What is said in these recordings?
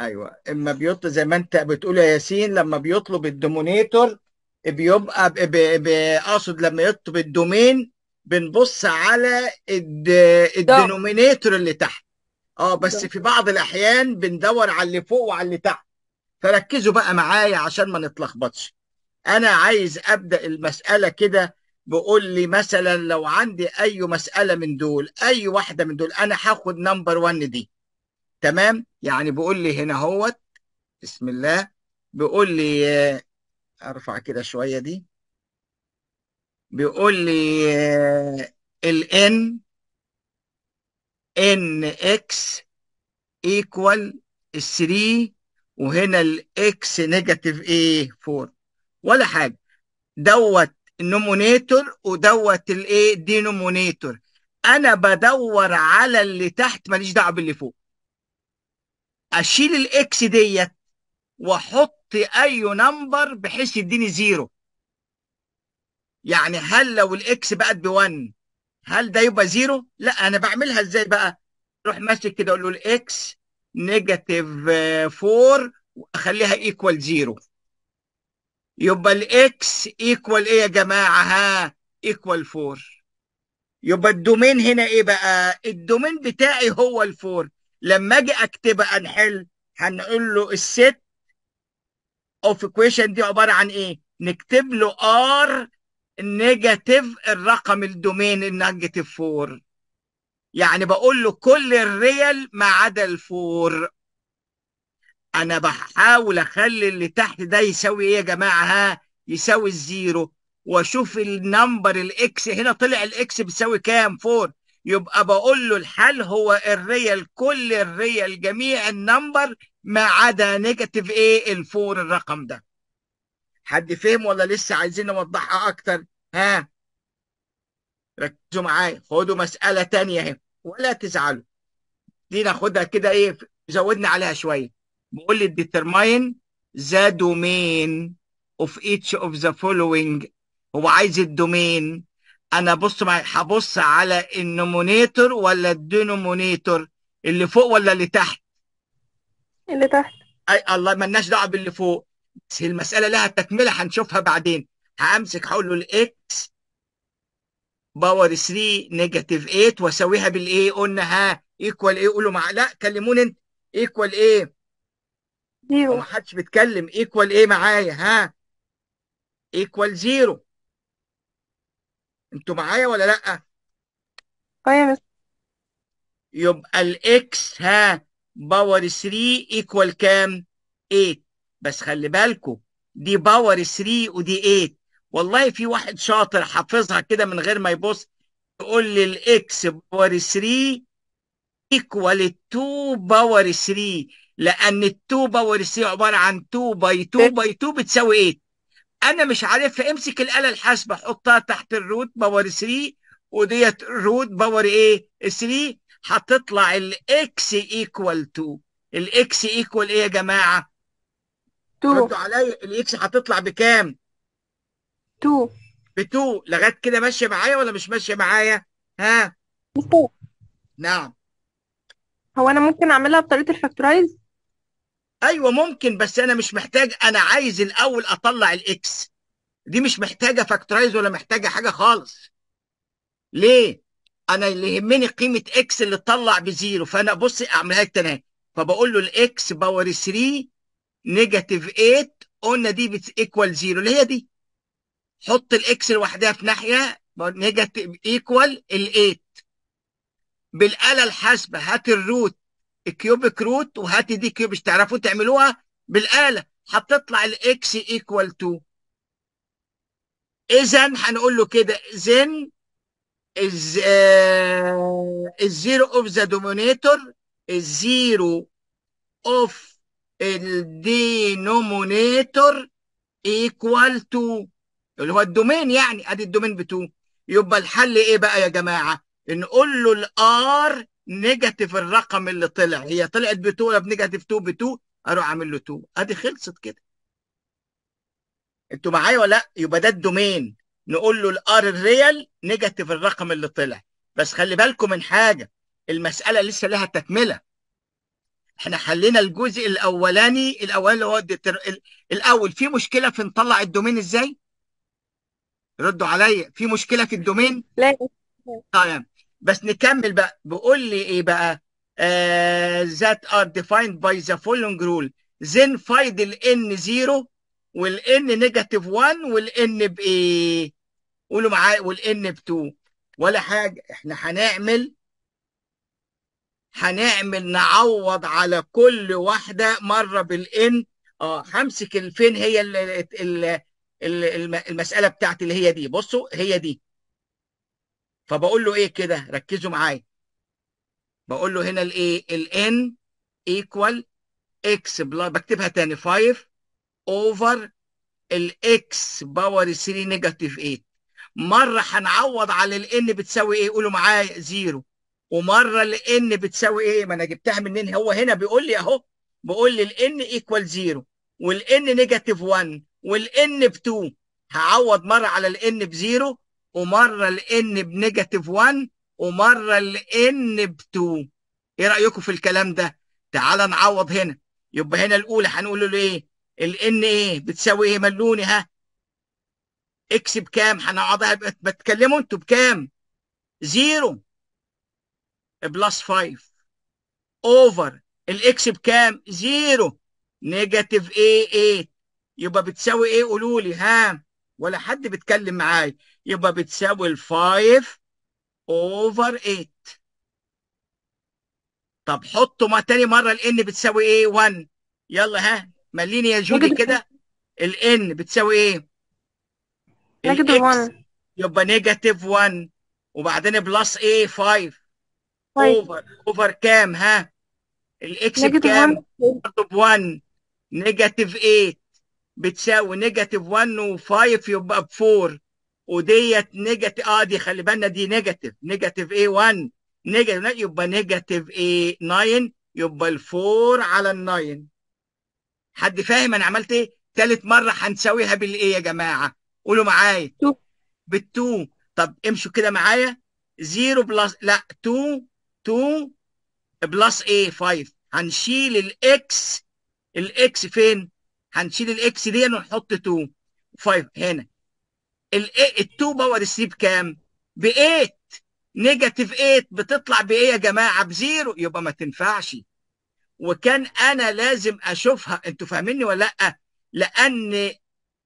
ايوه اما بيطلب زي ما انت بتقول يا ياسين لما بيطلب الدومينيتور بيبقى اقصد لما يطلب الدومين بنبص على الدينومينيتور اللي تحت اه بس في بعض الاحيان بندور على اللي فوق وعلى اللي تحت فركزوا بقى معايا عشان ما نتلخبطش انا عايز ابدا المساله كده بقول لي مثلا لو عندي اي مساله من دول اي واحده من دول انا هاخد نمبر 1 دي تمام يعني بيقول لي هنا اهوت بسم الله بيقول لي ارفع كده شويه دي بيقول لي الان ان اكس ايكوال 3 وهنا الاكس نيجاتيف ايه 4 ولا حاجه دوت نومونيتور ودوت الايه دينومونيتور انا بدور على اللي تحت ماليش دعوه باللي فوق اشيل الاكس ديت واحط اي نمبر بحيث يديني زيرو يعني هل لو الاكس بقت ب1 هل ده يبقى زيرو لا انا بعملها ازاي بقى اروح ماسك كده اقول له الاكس نيجاتيف 4 واخليها ايكوال زيرو يبقى الاكس ايكوال ايه يا جماعه ها ايكوال 4 يبقى الدومين هنا ايه بقى الدومين بتاعي هو الفور لما اجي اكتبها نحل هنقول له الست اوف ايكويشن دي عباره عن ايه؟ نكتب له ار نيجاتيف الرقم الدومين النيجاتيف 4 يعني بقول له كل الريال ما عدا الفور انا بحاول اخلي اللي تحت ده يساوي ايه يا جماعه ها يساوي الزيرو واشوف النمبر الاكس هنا طلع الاكس بيساوي كام 4 يبقى بقول له الحل هو الريال كل الريال جميع النمبر ما عدا نيجاتيف ايه الفور الرقم ده حد فهم ولا لسه عايزين نوضحها اكتر ها ركزوا معايا خدوا مساله تانية اهي ولا تزعلوا دي ناخدها كده ايه زودنا عليها شويه بقول لي ديترماين ذا دومين اوف ايتش اوف ذا فولوينج هو عايز الدومين انا بص معايا هبص على النومونيتور ولا الدينومونيتور اللي فوق ولا اللي تحت اللي تحت اي الله لناش دعوه باللي فوق بس المساله لها تكمله هنشوفها بعدين همسك هقول له الاكس باور 3 نيجاتيف 8 واسويها بالايه قلنا ها ايكوال ايه قولوا مع لا كلموني انت ايكوال ايه زيرو ما حدش بيتكلم ايكوال ايه معايا ها ايكوال زيرو انتوا معايا ولا لا ايوه يبقى الاكس ها باور 3 ايكوال كام 8 بس خلي بالكم دي باور 3 ودي 8 والله في واحد شاطر حافظها كده من غير ما يبص يقول لي الاكس باور 3 ايكوال 2 باور 3 لان 2 باور 3 عباره عن 2 باي 2 باي 2 بتساوي 8 انا مش عارف امسك الاله الحاسبه حطها تحت الروت باور 3 وديت الروت باور ايه 3 هتطلع الاكس ايكوال 2 الاكس ايكوال ايه يا جماعه 2 ردوا عليا الاكس هتطلع بكام 2 ب 2 لغايه كده ماشيه معايا ولا مش ماشيه معايا ها 2 نعم هو انا ممكن اعملها بطريقه الفاكتورايز ايوه ممكن بس انا مش محتاج انا عايز الاول اطلع الاكس دي مش محتاجه فاكتورايز ولا محتاجه حاجه خالص ليه انا اللي يهمني قيمه اكس اللي تطلع بزيرو فانا بص اعملها لك تاني فبقول له الاكس باور 3 نيجاتيف 8 قلنا دي بتيكوال زيرو اللي هي دي حط الاكس لوحدها في ناحيه نيجاتيف ايكوال ال 8 بالاله الحاسبه هات الروت كيوبك روت وهاتي دي كيوبش تعرفوا تعملوها بالاله هتطلع الاكس ايكوال تو اذا هنقول له كده زن الزيرو اوف ذا دومينيتور الزيرو اوف الدينومينيتور ايكوال تو اللي هو الدومين يعني ادي الدومين ب يبقى الحل ايه بقى يا جماعه؟ نقول له الار نيجاتيف الرقم اللي طلع هي طلعت ولا بنيجاتيف 2 ب 2 اروح عامل له 2 ادي خلصت كده انتوا معايا ولا لا يبقى ده الدومين نقول له الار الريال نيجاتيف الرقم اللي طلع بس خلي بالكم من حاجه المساله لسه لها تكمله احنا حلينا الجزء الاولاني الاول اللي هو الاول في مشكله في نطلع الدومين ازاي ردوا عليا في مشكله في الدومين لا طيب بس نكمل بقى بيقول لي ايه بقى ذات ار ديفايند باي ذا فولونج رول زين فايد الان زيرو والان نيجاتيف 1 والان بايه قولوا معايا والان ب 2 ولا حاجه احنا هنعمل هنعمل نعوض على كل واحده مره بالان اه همسك الفين هي الـ الـ الـ المساله بتاعتي اللي هي دي بصوا هي دي فبقول له ايه كده ركزوا معايا بقول له هنا الايه الان ايكوال اكس بكتبها تاني 5 اوفر الاكس باور 3 نيجاتيف 8 مره هنعوض على الان بتساوي ايه قولوا معايا زيرو ومره الان بتساوي ايه ما انا جبتها منين هو هنا بيقول لي اهو بقول لي الان ايكوال زيرو والان نيجاتيف 1 والان ب 2 هعوض مره على الان بزيرو ومره لان بنيجاتيف 1 ومره لان ب 2 ايه رايكم في الكلام ده تعال نعوض هنا يبقى هنا الاولى هنقول له ايه الان ايه بتساوي ايه ملوني ها اكس بكام هنقعدها بتكلموا انتوا بكام زيرو بلس 5 اوفر الاكس بكام زيرو نيجاتيف ايه ايه يبقى بتساوي ايه قولوا لي ها ولا حد بيتكلم معايا يبقى بتساوي ال 5 اوفر 8 طب حطوا ما تاني مره الان بتساوي ايه 1 يلا ها مليني يا جودي كده الان بتساوي ايه نيجاتيف 1 يبقى نيجاتيف 1 وبعدين بلس ايه 5 اوفر اوفر كام ها الاكس بكام برضه ب 1 نيجاتيف 8 بتساوي نيجاتيف 1 و5 يبقى ب 4 وديت نيجاتيف اه دي خلي بالنا دي نيجاتيف نيجاتيف ايه 1 نيجاتيف يبقى نيجاتيف ايه 9 يبقى ال 4 على ال 9 حد فاهم انا عملت ايه؟ ثالث مره هنساويها بالايه يا جماعه؟ قولوا معايا بال 2 طب امشوا كده معايا 0 بلس لا 2 2 بلس ايه 5 هنشيل الاكس الاكس فين؟ هنشيل الاكس دي ونحط 2 5 هنا ال 2 باور 3 بكام؟ ب 8 نيجاتيف 8 بتطلع بايه يا جماعه؟ بزيرو يبقى ما تنفعش وكان انا لازم اشوفها انتوا فاهميني ولا لا؟ لان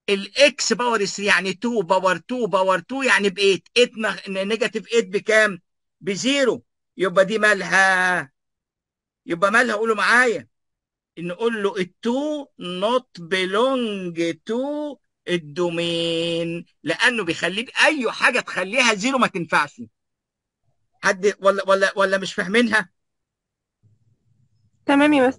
الاكس باور 3 يعني 2 باور 2 باور 2 يعني ب 8 8 نيجاتيف 8 بكام؟ بزيرو يبقى دي مالها يبقى مالها قولوا معايا نقول له التو نوت بيلونج تو الدومين لانه بيخليك اي حاجه تخليها زيرو ما تنفعش حد ولا ولا ولا مش فاهمينها تمام يا بس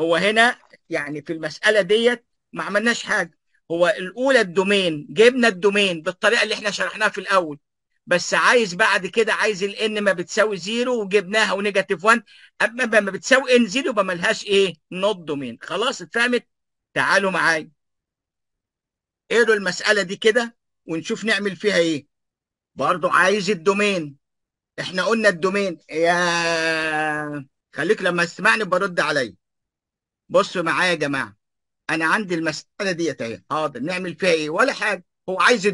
هو هنا يعني في المساله ديت ما عملناش حاجه هو الاولى الدومين جبنا الدومين بالطريقه اللي احنا شرحناها في الاول بس عايز بعد كده عايز الان ما بتساوي زيرو وجبناها ونيجاتيف 1 اما ما بتساوي ان زيرو يبقى ملهاش ايه نوت دومين خلاص اتفهمت تعالوا معايا اقروا المساله دي كده ونشوف نعمل فيها ايه برضو عايز الدومين احنا قلنا الدومين يا خليك لما تسمعني برد عليا بصوا معايا يا جماعه انا عندي المساله ديت اهي حاضر نعمل فيها ايه ولا حاجه هو عايز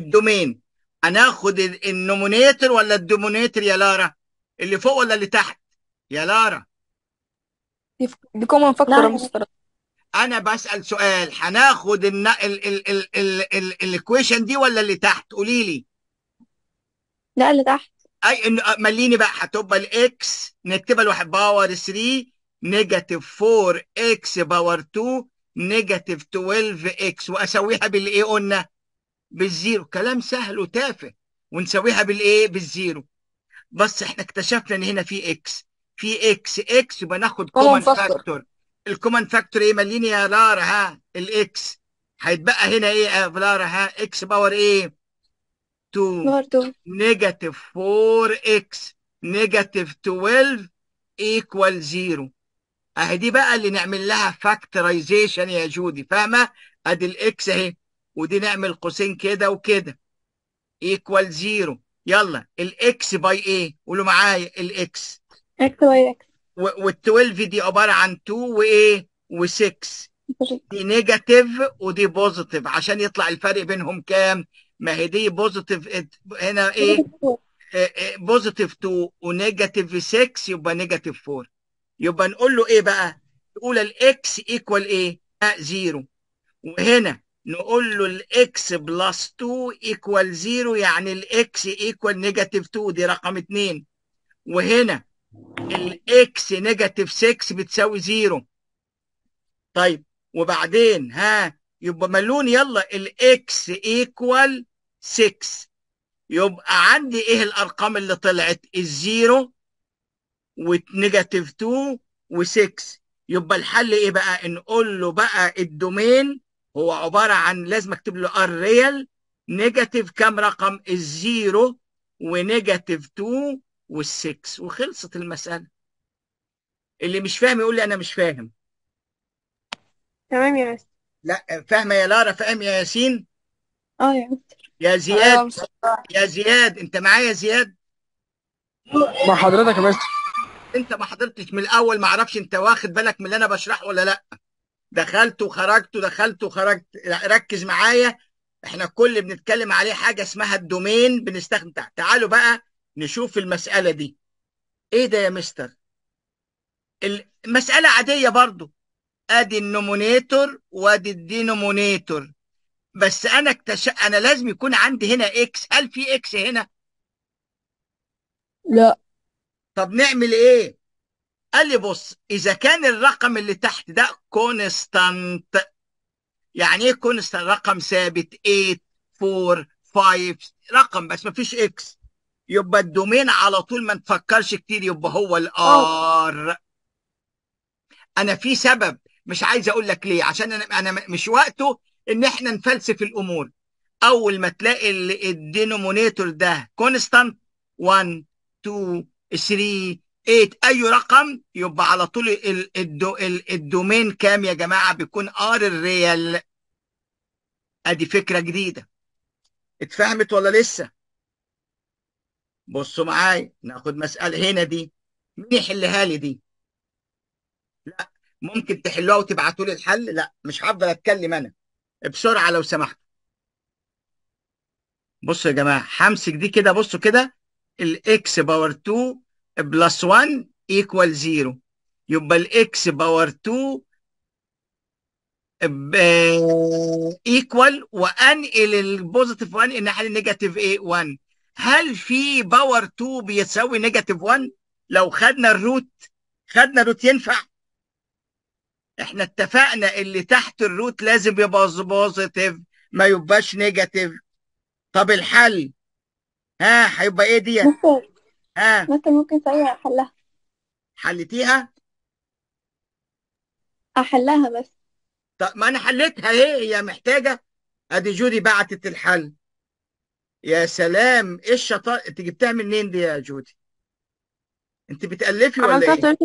الدومين هناخد النومونيتر ولا الدومونيتر يا لارا اللي فوق ولا اللي تحت يا لارا دي كومن فاكتور انا بسال سؤال هناخد الايكويشن دي ولا اللي تحت قولي لي لا اللي تحت اي آه، مليني بقى هتبقى الاكس نكتبها لواحد باور 3 نيجاتيف 4 اكس باور 2 نيجاتيف 12 اكس واسويها بالايه قلنا بالزيرو كلام سهل وتافه ونساويها بالايه بالزيرو بس احنا اكتشفنا ان هنا في اكس في اكس اكس يبقى ناخد كومن فاكتور الكومن فاكتور ايه مليني يا لارا ها الاكس هيتبقى هنا ايه يا لارا ها اكس باور ايه 2 نيجاتيف 4 اكس نيجاتيف 12 ايكوال زيرو اهي دي بقى اللي نعمل لها فاكترايزيشن يا جودي فاهمه ادي الاكس اهي ودي نعمل قوسين كده وكده ايكوال زيرو يلا الاكس باي ايه قولوا معايا الاكس اكس باي اكس وال12 دي عباره عن 2 وايه و6 دي نيجاتيف ودي بوزيتيف عشان يطلع الفرق بينهم كام ما هي دي بوزيتيف هنا ايه بوزيتيف 2 ونيجاتيف 6 يبقى نيجاتيف 4 يبقى نقول له ايه بقى تقول الاكس ايكوال ايه زيرو وهنا نقول له الاكس بلس 2 ايكوال 0 يعني الاكس ايكوال نيجاتيف 2 دي رقم 2 وهنا الاكس نيجاتيف 6 بتساوي 0 طيب وبعدين ها يبقى ملون يلا الاكس ايكوال 6 يبقى عندي ايه الارقام اللي طلعت الزيرو ونيجاتيف 2 و6 يبقى الحل ايه بقى نقول له بقى الدومين هو عباره عن لازم اكتب له ار ريال نيجاتيف كام رقم الزيرو ونيجاتيف 2 والسكس وخلصت المساله اللي مش فاهم يقول لي انا مش فاهم تمام يا ياسين لا فاهمه يا لارا فاهم يا ياسين اه يا يا زياد يا زياد انت معايا يا زياد مع حضرتك يا مستر انت ما حضرتش من الاول ما اعرفش انت واخد بالك من اللي انا بشرحه ولا لا دخلت وخرجت ودخلت وخرجت ركز معايا احنا كل بنتكلم عليه حاجه اسمها الدومين بنستخدم تعالوا بقى نشوف المساله دي ايه ده يا مستر المساله عاديه برضو ادي النومونيتور وادي الدينومونيتور بس انا اكتش... انا لازم يكون عندي هنا اكس هل في اكس هنا لا طب نعمل ايه قال لي بص اذا كان الرقم اللي تحت ده كونستانت يعني ايه كونستانت رقم ثابت 8 4 5 رقم بس ما فيش اكس يبقى الدومين على طول ما نفكرش كتير يبقى هو الار انا في سبب مش عايز اقول لك ليه عشان انا انا مش وقته ان احنا نفلسف الامور اول ما تلاقي الدينومينيتور ده كونستانت 1 2 3 8 إيه، اي رقم يبقى على طول الدو الدومين كام يا جماعه بيكون ار الريال ادي فكره جديده اتفهمت ولا لسه بصوا معايا ناخد مساله هنا دي مين يحلها لي دي لا ممكن تحلوها وتبعتوا لي الحل لا مش هفضل اتكلم انا بسرعه لو سمحت بصوا يا جماعه همسك دي كده بصوا كده الاكس باور 2 بلس 1 ايكوال 0 يبقى الاكس باور 2 ايكوال وانقل البوزيتيف 1 الناحيه النيجاتيف ايه 1 هل في باور 2 بيساوي نيجاتيف 1 لو خدنا الروت خدنا الروت ينفع احنا اتفقنا اللي تحت الروت لازم يبقى بوزيتيف ما يبقاش نيجاتيف طب الحل ها هيبقى ايه ديت ها مثلا ممكن سريع أحلها حلتيها أحلها بس طب ما أنا حلتها اهي هي محتاجة أدي جودي بعتت الحل يا سلام إيه الشطارة أنت جبتها منين دي يا جودي؟ أنت بتألفي ولا إيه؟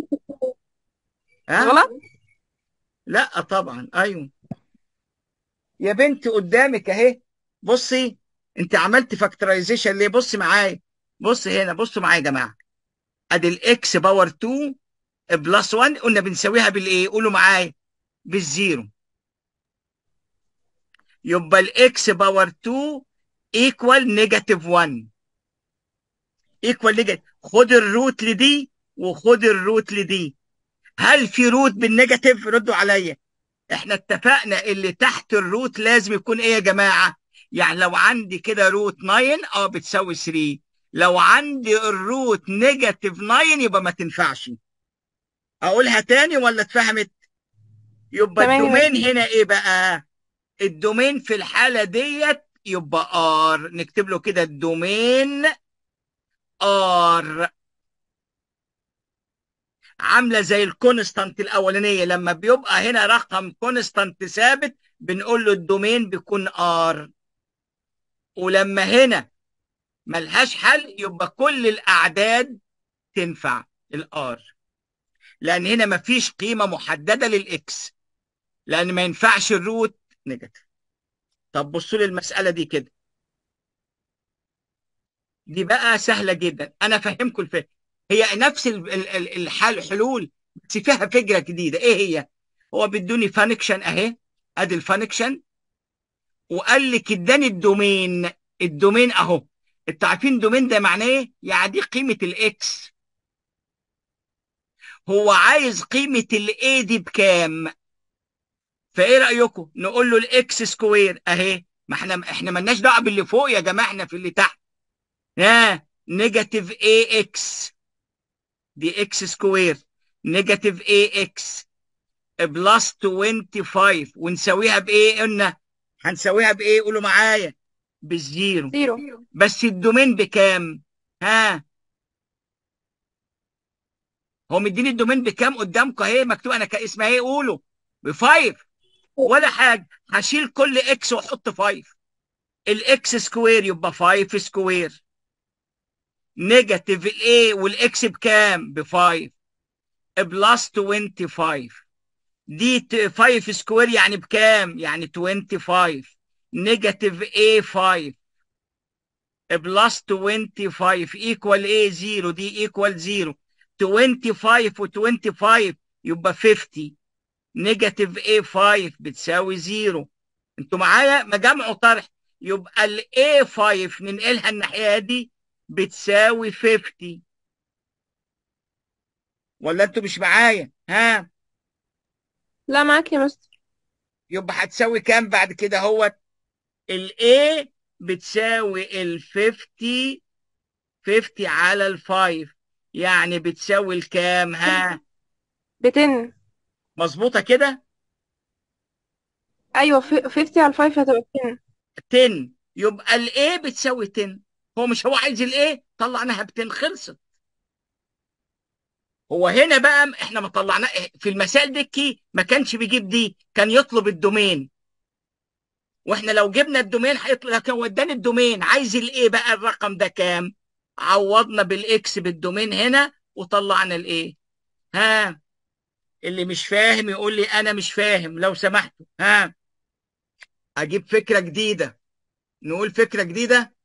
ها؟ غلط؟ لا طبعا أيوه يا بنت قدامك أهي بصي أنت عملت فاكتورايزيشن ليه؟ بصي معايا بص هنا بصوا معايا يا جماعه ادي الاكس باور 2 بلس 1 قلنا بنساويها بالايه قولوا معايا بالزيرو يبقى الاكس باور 2 ايكوال نيجاتيف 1 ايكوال نيجاتيف خد الروت لدي وخد الروت لدي هل في روت بالنيجاتيف ردوا عليا احنا اتفقنا اللي تحت الروت لازم يكون ايه يا جماعه يعني لو عندي كده روت 9 اه بتساوي 3 لو عندي الروت نيجاتيف 9 يبقى ما تنفعش اقولها تاني ولا اتفهمت يبقى تمام. الدومين هنا ايه بقى الدومين في الحاله ديت يبقى ار نكتب له كده الدومين ار عامله زي الكونستانت الاولانيه لما بيبقى هنا رقم كونستانت ثابت بنقول له الدومين بيكون ار ولما هنا ملهاش حل يبقى كل الاعداد تنفع الار لان هنا مفيش قيمه محدده للاكس لان ما ينفعش الروت نيجاتيف طب بصوا لي المساله دي كده دي بقى سهله جدا انا فهمكم الفكره هي نفس الحل حلول بس فيها فكره جديده ايه هي هو بيدوني فانكشن اهي ادي الفانكشن وقال لك اداني الدومين الدومين اهو عارفين دومين ده معناه ايه؟ يعني دي قيمه الاكس هو عايز قيمه الاي دي بكام فايه رايكم نقول له الاكس سكوير اهي ما احنا احنا مالناش دعوه باللي فوق يا جماعه احنا في اللي تحت ها نيجاتيف اي اكس دي اكس سكوير نيجاتيف اي اكس بلس 25 ونساويها بايه قلنا هنساويها بايه قولوا معايا بزيرو زيرو بس الدومين بكام ها هو مديني الدومين بكام قدامكم اهي مكتوب انا اسمها ايه قولوا بفايف ولا حاجه هشيل كل اكس واحط فايف الاكس سكوير يبقى 5 سكوير نيجاتيف ايه والاكس بكام؟ بفايف 5 بلس 25 دي 5 سكوير يعني بكام؟ يعني 25 نيجاتيف a 5 بلس 25 ايكوال a 0 دي ايكوال 0 25 و25 يبقى 50 نيجاتيف a 5 بتساوي 0 انتوا معايا ما جمعوا طرح يبقى ال a 5 ننقلها الناحيه دي بتساوي 50 ولا انتوا مش معايا ها لا معاك يا مستر يبقى هتساوي كام بعد كده اهوت ال A بتساوي ال 50 50 على ال 5 يعني بتساوي الكام ها؟ بتن مظبوطة كده؟ أيوه 50 على 5 هتبقى 10 10 يبقى ال A بتساوي 10 هو مش هو عايز ال A طلعناها ب 10 خلصت هو هنا بقى احنا ما طلعناه في المسائل دي ما كانش بيجيب دي كان يطلب الدومين واحنا لو جبنا الدومين هيطلع لكن وداني الدومين عايز الايه بقى الرقم ده كام؟ عوضنا بالاكس بالدومين هنا وطلعنا الايه؟ ها اللي مش فاهم يقول لي انا مش فاهم لو سمحتوا ها اجيب فكره جديده نقول فكره جديده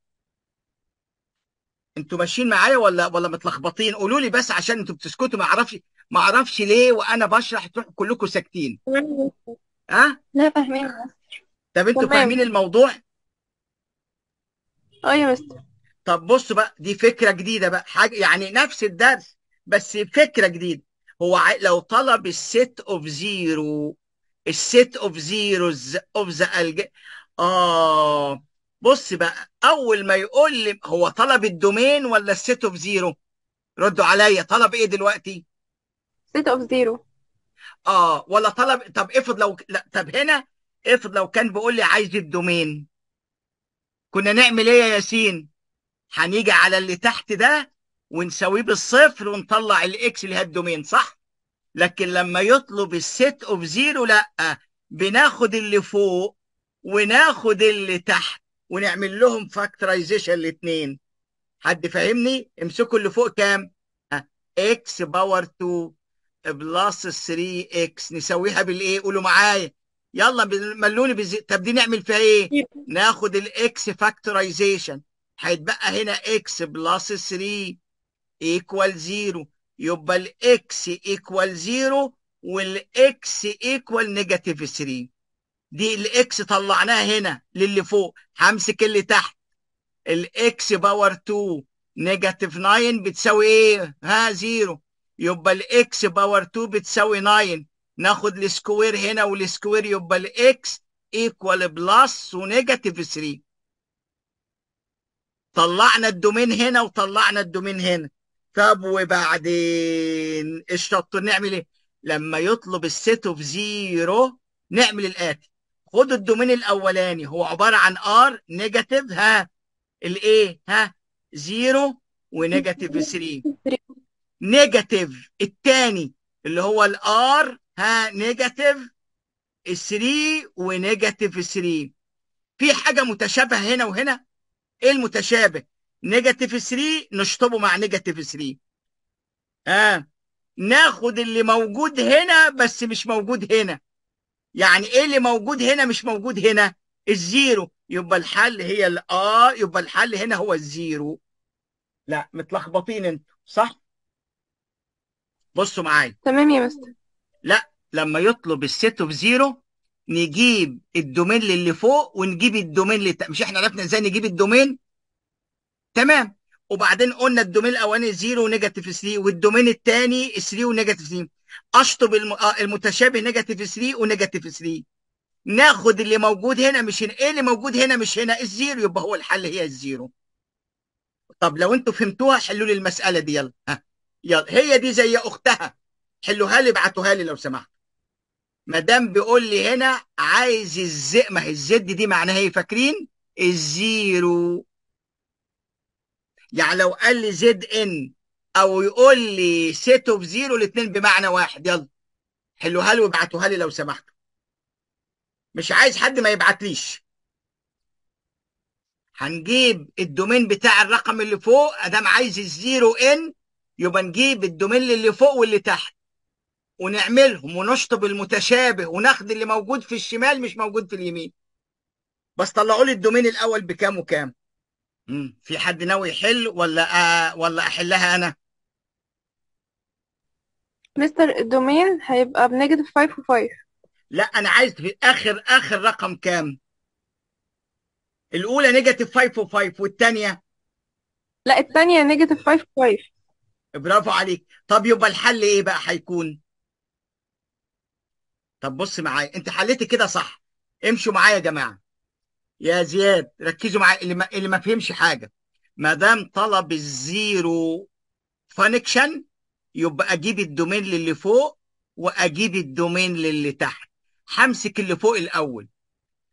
انتوا ماشيين معايا ولا ولا متلخبطين قولوا لي بس عشان انتوا بتسكتوا ما اعرفش ما اعرفش ليه وانا بشرح تروحوا كلكم ساكتين ها لا فاهمين طب انتوا تمام فاهمين الموضوع اه يا مستر طب بصوا بقى دي فكره جديده بقى حاجه يعني نفس الدرس بس فكره جديده هو لو طلب الست اوف زيرو الست اوف زيروز اوف ذا الج اه بص بقى اول ما يقول لي هو طلب الدومين ولا الست اوف زيرو ردوا عليا طلب ايه دلوقتي ست اوف زيرو اه ولا طلب طب افرض لو لا طب هنا افرض لو كان بيقول لي عايز الدومين كنا نعمل ايه يا ياسين هنيجي على اللي تحت ده ونساويه بالصفر ونطلع الاكس اللي الدومين صح لكن لما يطلب الست اوف زيرو لا بناخد اللي فوق وناخد اللي تحت ونعمل لهم فاكترايزيشن الاثنين حد فاهمني امسكوا اللي فوق كام اكس باور 2 بلس 3 اكس نسويها بالايه قولوا معايا يلا ملولي بالزي... طب دي نعمل فيها ايه؟ طيب. ناخد الاكس فاكتورايزيشن هيتبقى هنا اكس بلس 3 ايكوال 0 يبقى الاكس ايكوال 0 والاكس ايكوال نيجاتيف 3 دي الاكس طلعناها هنا للي فوق همسك اللي تحت الاكس باور 2 نيجاتيف 9 بتساوي ايه؟ ها 0 يبقى الاكس باور 2 بتساوي 9 ناخد السكوير هنا والسكوير يبقى الاكس ايكوال بلس ونيجاتيف 3 طلعنا الدومين هنا وطلعنا الدومين هنا طب وبعدين الشط نعمل ايه لما يطلب السيت اوف زيرو نعمل الاتي خد الدومين الاولاني هو عباره عن ار نيجاتيف ها الايه ها زيرو ونيجاتيف 3 نيجاتيف الثاني اللي هو الار ها نيجاتيف 3 ونيجاتيف 3 في حاجه متشابهه هنا وهنا ايه المتشابه نيجاتيف 3 نشطبه مع نيجاتيف 3 ها ناخد اللي موجود هنا بس مش موجود هنا يعني ايه اللي موجود هنا مش موجود هنا الزيرو يبقى الحل هي ال اه يبقى الحل هنا هو الزيرو لا متلخبطين انتوا صح بصوا معايا تمام يا مستر لا لما يطلب السيت اوف زيرو نجيب الدومين اللي فوق ونجيب الدومين اللي مش احنا عرفنا ازاي نجيب الدومين تمام وبعدين قلنا الدومين الاولاني 0 ونيجاتيف 3 والدومين الثاني 3 ونيجاتيف 3 اشطب آه، المتشابه نيجاتيف 3 ونيجاتيف 3 ناخد اللي موجود هنا مش هنا ايه اللي موجود هنا مش هنا الزيرو يبقى هو الحل هي الزيرو طب لو انتوا فهمتوها حلوا لي المساله دي يلا ها يلا هي دي زي اختها حلوها لي ابعتوها لي لو سمحت ما دام بيقول لي هنا عايز الزئ ما هي الزد دي معناها ايه فاكرين الزيرو يعني لو قال لي زد ان او يقول لي سيت اوف زيرو الاثنين بمعنى واحد يلا حلوها لي وابعتوها لي لو سمحتوا مش عايز حد ما يبعتليش هنجيب الدومين بتاع الرقم اللي فوق ادام عايز الزيرو ان يبقى نجيب الدومين اللي فوق واللي تحت ونعملهم ونشطب المتشابه وناخد اللي موجود في الشمال مش موجود في اليمين بس طلعوا لي الدومين الاول بكام وكام مم. في حد ناوي يحل ولا أ... ولا احلها انا مستر الدومين هيبقى بنيجاتيف 5 و5 لا انا عايز في اخر اخر رقم كام الاولى نيجاتيف 5 و5 والثانيه لا الثانيه نيجاتيف 5 و5 برافو عليك طب يبقى الحل ايه بقى هيكون طب بص معايا انت حليت كده صح امشوا معايا يا جماعه يا زياد ركزوا معايا اللي ما, اللي ما فهمش حاجه ما دام طلب الزيرو فانكشن يبقى اجيب الدومين للي فوق واجيب الدومين للي تحت همسك اللي فوق الاول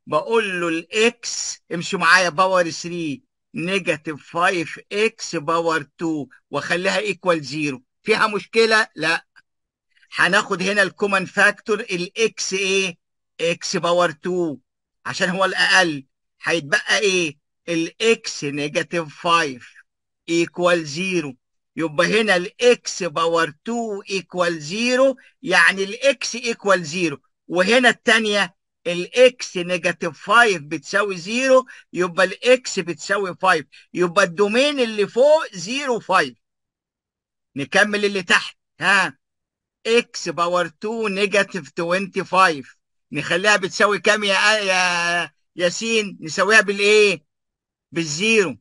بقول له الاكس امشوا معايا باور 3 نيجاتيف 5 اكس باور 2 واخليها ايكوال زيرو فيها مشكله لا هناخد هنا الكومن فاكتور الاكس ايه اكس باور 2 عشان هو الاقل هيتبقى ايه الاكس نيجاتيف 5 ايكوال 0 يبقى هنا الاكس باور 2 ايكوال 0 يعني الاكس ايكوال 0 وهنا الثانيه الاكس نيجاتيف 5 بتساوي 0 يبقى الاكس بتساوي 5 يبقى الدومين اللي فوق 0 5 نكمل اللي تحت ها اكس باور 2 نيجاتيف 25 نخليها بتساوي كام يا آه، يا ياسين نساويها بالايه بالزيرو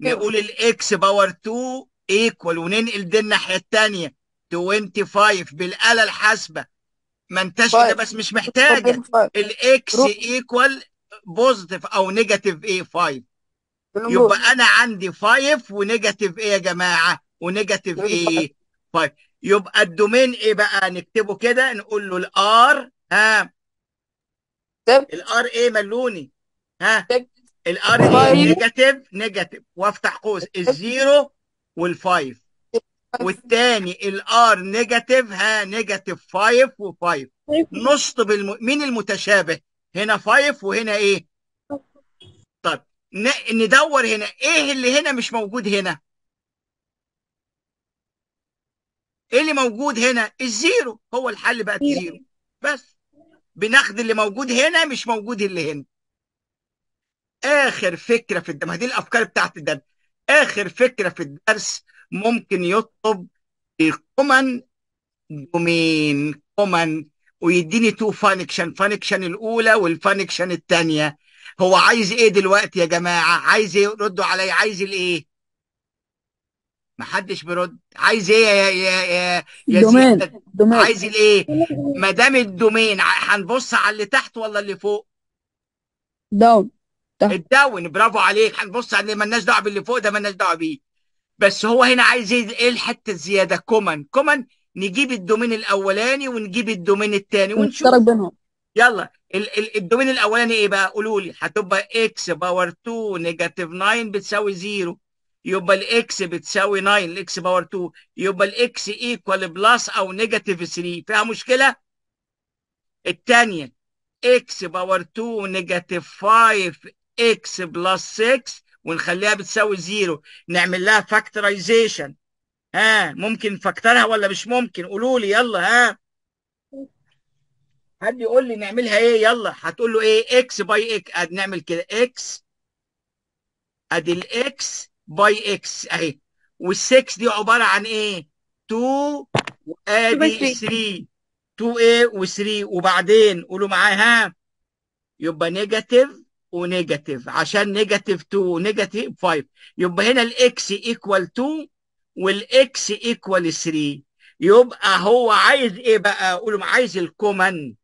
نقول الاكس باور 2 ايكوال وننقل دي الناحيه الثانيه 25 بالاله الحاسبه ما انتش ده طيب. بس مش محتاجه الاكس ايكوال بوزيتيف او نيجاتيف ايه 5 يبقى انا عندي 5 ونيجاتيف ايه يا جماعه ونيجاتيف ايه 5 يبقى الدومين ايه بقى نكتبه كده نقول له الار ها الار ايه ملوني ها الار ايه نيجاتيف نيجاتيف وافتح قوس الزيرو والفايف والتاني الار نيجاتيف ها نيجاتيف فايف وفايف نشطب الم... مين المتشابه هنا فايف وهنا ايه طب ندور هنا ايه اللي هنا مش موجود هنا ايه اللي موجود هنا الزيرو هو الحل بقى زيرو بس بناخد اللي موجود هنا مش موجود اللي هنا اخر فكره في ما دي الافكار بتاعت الدرس اخر فكره في الدرس ممكن يطلب الكومن دومين كومن ويديني تو فانكشن فانكشن الاولى والفانكشن الثانيه هو عايز ايه دلوقتي يا جماعه عايز ايه ردوا عليا عايز الايه محدش بيرد عايز ايه يا يا يا يا دومين. دومين. عايز الايه ما دام الدومين هنبص على اللي تحت ولا اللي فوق داون الداون برافو عليك هنبص على اللي مالناش دعوه باللي فوق ده مالناش دعوه بيه بس هو هنا عايز ايه؟, ايه الحته الزياده كومن كومن نجيب الدومين الاولاني ونجيب الدومين الثاني ونشوف بينهم يلا ال ال الدومين الاولاني ايه بقى قولوا لي هتبقى اكس باور 2 نيجاتيف 9 بتساوي 0 يبقى الاكس بتساوي 9 الاكس باور 2 يبقى الاكس ايكوال بلس او نيجاتيف 3 فيها مشكله الثانيه اكس باور 2 نيجاتيف 5 اكس بلس 6 ونخليها بتساوي 0 نعمل لها فاكتورايزيشن ها ممكن نفكترها ولا مش ممكن قولوا لي يلا ها حد يقول لي نعملها ايه يلا هتقول له ايه اكس باي اكس نعمل كده اكس ادي الاكس باي اكس اهي وال6 دي عباره عن ايه 2 وادي 3 2a و3 وبعدين قولوا معايا ها يبقى نيجاتيف ونيجاتيف عشان نيجاتيف 2 ونيجاتيف 5 يبقى هنا الاكس ايكوال 2 والاكس ايكوال 3 يبقى هو عايز ايه بقى؟ قولوا عايز الكومن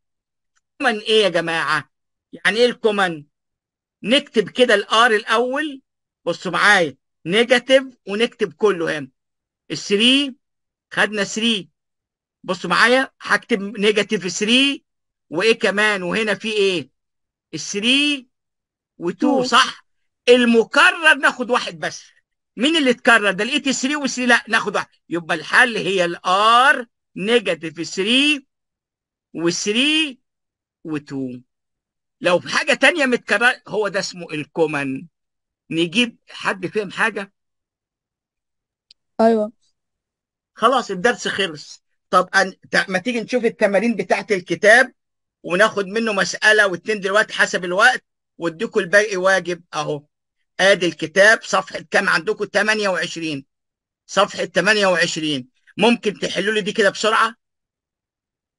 كومن ايه يا جماعه؟ يعني ايه الكومن؟ نكتب كده الار الاول بصوا معايا نيجاتيف ونكتب كله هنا ال 3 خدنا 3 بصوا معايا هكتب نيجاتيف 3 وايه كمان وهنا في ايه؟ ال 3 و2 صح؟ المكرر ناخد واحد بس مين اللي اتكرر ده لقيت 3 و 3 لا ناخد واحد يبقى الحل هي الار نيجاتيف 3 و3 و2 لو في حاجه ثانيه متكرر هو ده اسمه الكومن نجيب حد فهم حاجه ايوه خلاص الدرس خلص طب أن... ما تيجي نشوف التمارين بتاعت الكتاب وناخد منه مساله واتنين دلوقتي حسب الوقت واديكم الباقي واجب اهو ادي الكتاب صفحه كام عندكم 28 صفحه 28 ممكن تحلوا لي دي كده بسرعه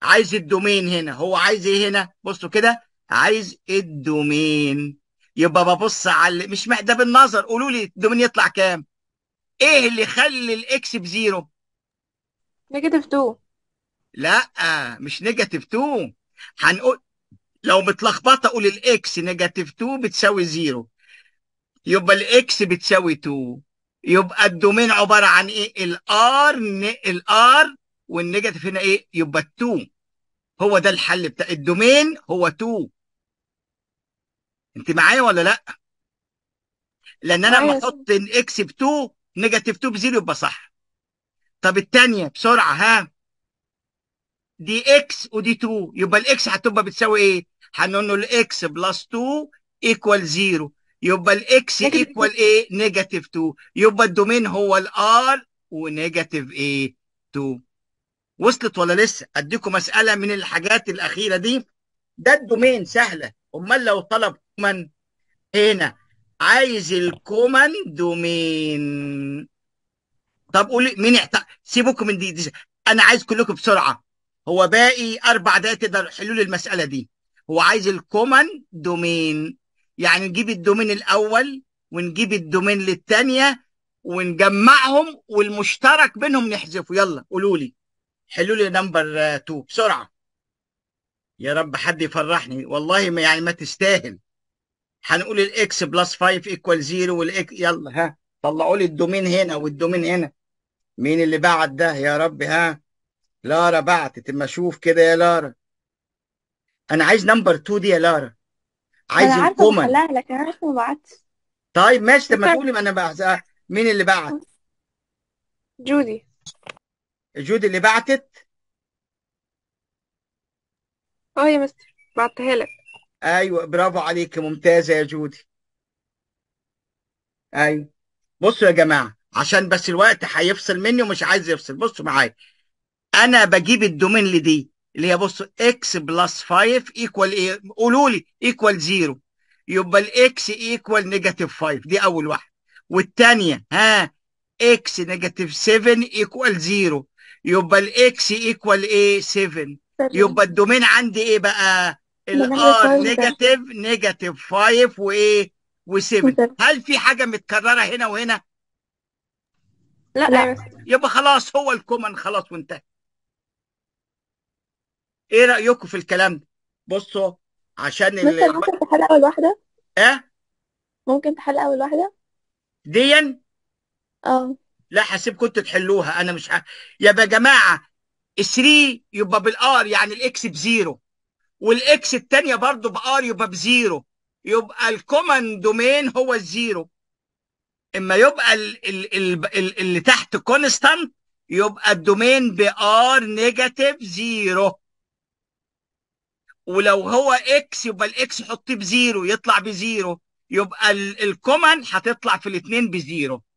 عايز الدومين هنا هو عايز ايه هنا بصوا كده عايز الدومين يبقى ببص على مش ده بالنظر قولوا لي الدومين يطلع كام ايه اللي يخلي الاكس بزيرو نيجاتيف 2 لا مش نيجاتيف 2 هنقول لو متلخبطه اقول الاكس نيجاتيف 2 بتساوي زيرو يبقى الاكس بتساوي 2 يبقى الدومين عباره عن ايه الار الار والنيجاتيف هنا ايه يبقى 2 هو ده الحل بتاع الدومين هو 2 انت معايا ولا لا لان انا لما احط الاكس ب 2 نيجاتيف 2 بزيرو يبقى صح طب الثانيه بسرعه ها دي اكس ودي 2 يبقى الاكس هتبقى بتساوي ايه هنقول له الاكس بلس 2 ايكوال 0 يبقى الاكس ايكوال ايه نيجاتيف 2 يبقى الدومين هو الار ونيجاتيف ايه 2 وصلت ولا لسه اديكم مساله من الحاجات الاخيره دي ده الدومين سهله امال لو طلب الكومن هنا عايز الكومن دومين طب قولي مين احت... سيبوكم من دي, دي انا عايز كلكم بسرعه هو باقي اربع دقايق تقدر حلول المساله دي هو عايز الكومن دومين يعني نجيب الدومين الاول ونجيب الدومين للثانيه ونجمعهم والمشترك بينهم نحذفه يلا قولوا لي حلولي نمبر 2 بسرعه يا رب حد يفرحني والله ما يعني ما تستاهل هنقول الاكس بلس 5 ايكوال 0 والاكس يلا ها طلعوا لي الدومين هنا والدومين هنا مين اللي بعت ده يا رب ها لارا بعتت اما اشوف كده يا لارا انا عايز نمبر 2 دي يا لارا عايز انا عارفه الكومن بحلها لك انا عارفه بعت طيب ماشي لما طيب. تقولي ما انا بقى آه، مين اللي بعت جودي جودي اللي بعتت اه يا مستر بعتها لك ايوه برافو عليك ممتازه يا جودي ايوه بصوا يا جماعه عشان بس الوقت هيفصل مني ومش عايز يفصل بصوا معايا انا بجيب الدومين لدي اللي هي بصوا اكس بلس 5 ايكوال ايه قولوا لي ايكوال زيرو يبقى الاكس ايكوال نيجاتيف 5 دي اول واحده والثانيه ها اكس نيجاتيف 7 ايكوال زيرو يبقى الاكس ايكوال ايه 7 يبقى الدومين عندي ايه بقى الار نيجاتيف نيجاتيف 5 وايه و7 هل في حاجه متكرره هنا وهنا لا لا يبقى خلاص هو الكومن خلاص وانتهى ايه رايكم في الكلام ده بصوا عشان ممكن اللي ممكن تحل اول واحده ايه ممكن تحل اول واحده ديا اه لا حسيب كنت تحلوها انا مش ه... يبقى يا جماعه 3 يبقى بالار يعني الاكس بزيرو والاكس الثانيه برضو بار يبقى بزيرو يبقى الكومن دومين هو الزيرو اما يبقى الـ الـ الـ الـ اللي تحت كونستانت يبقى الدومين بار نيجاتيف زيرو ولو هو اكس يبقى الاكس حطيه بزيرو يطلع بزيرو يبقى الكومن هتطلع في الاثنين بزيرو